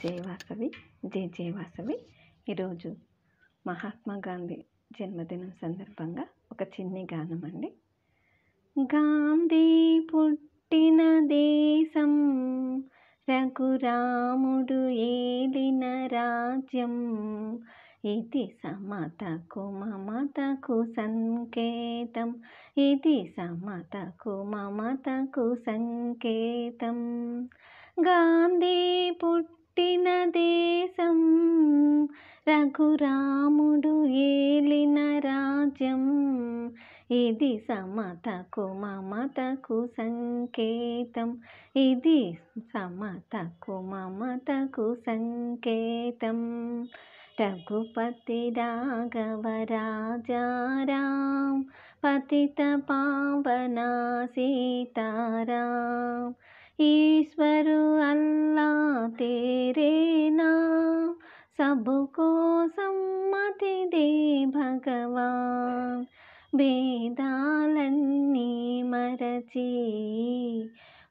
జై వాసవి జై జై వాసవి ఈరోజు మహాత్మా గాంధీ జన్మదినం సందర్భంగా ఒక చిన్ని గానం అండి గాంధీ పుట్టిన దేశం రఘురాముడు ఏలిన రాజ్యం ఇది సమతకు మమతకు సంకేతం ఇది సమతకు మమతకు సంకేతం గాంధీ పుట్ పుట్టిన దేశం రఘురాముడు ఏలిన రాజ్యం ఇది సమతకు మమతకు సంకేతం ఇది సమతకు మమతకు సంకేతం రఘుపతి రాఘవరాజారాం పతిత పావనా సీతారాం ईश्वर अल्लाह तेरे नाम सबको सम्मति दे भगवान వేదాలన్నీ మరచి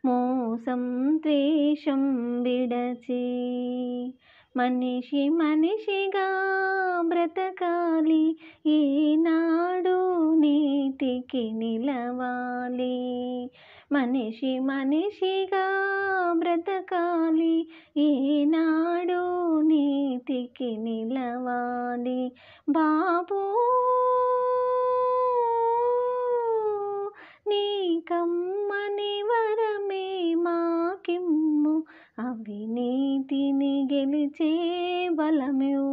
మోసం ద్వేషం విడచి మనిషి మనిషిగా బ్రతకాలి ఈనాడు నీతికి నిలవా మనిషి మనిషిగా బ్రతకాలి ఈనాడు నీతికి నిలవాలి బాబు నీకమ్మని వరమే మాకిమ్ము అవినీతిని గెలిచే బలమెవు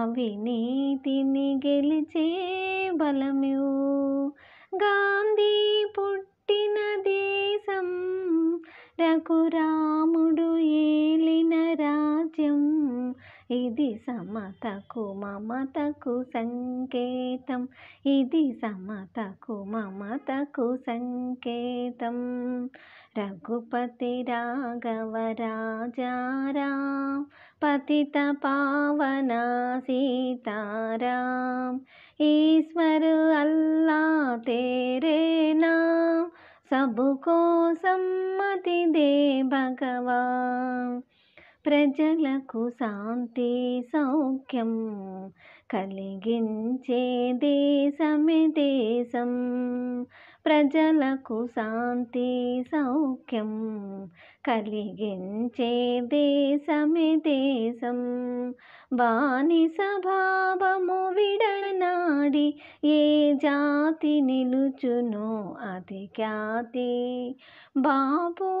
అవినీతిని గెలిచే బలమెవు గాంధీ పుట్ పుట్టిన దేశం రఘురాముడు ఏలిన రాజ్యం ఇది సమతకు మమతకు సంకేతం ఇది సమతకు మమతకు సంకేతం రఘుపతి రాఘవ రాజారాం పతిత పావన సీతారాం ఈశ్వరు అల్లా सबको సమ్మతి దే భగవా ప్రజలకు శాంతి సౌఖ్యం కలిగించే దేశమే దేశం ప్రజలకు శాంతి సౌఖ్యం కలిగించే దేశమే దేశం బానిస స్వభావము విడనాడి ఏ జాతి నిలుచునో అతి ఖ్యాతి బాబూ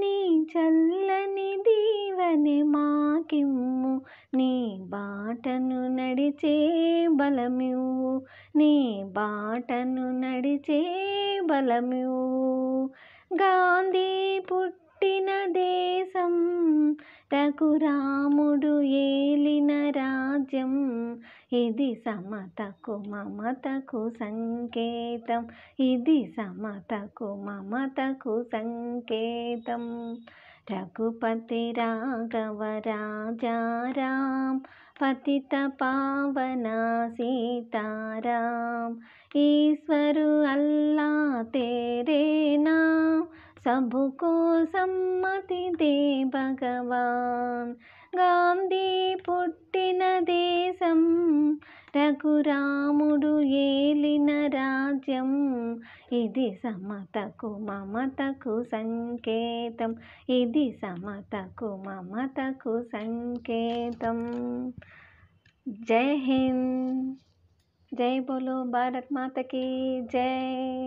నీ చల్లని దీవని మా కిమ్ము నీ బాటను నడిచే బలమ్యూ నీ బాటను నడిచే బలమ్యూ గాంధీ పుట్టిన దేశం రఘురాముడు ఏలిన రాజ్యం ఇది సమతకు మమతకు సంకేతం ఇది సమతకు మమతకు సంకేతం रघुपति राघव राजा राम पतित पावना सीताराम ईश्वरु अल्लाह तेरे नाम सबको सम्मति दे भगवान రఘురాముడు ఏలిన రాజ్యం ఇది సమతకు మమతకు సంకేతం ఇది సమతకు మమతకు సంకేతం జై హింద్ జై బోలో భారత్ మాతకి జై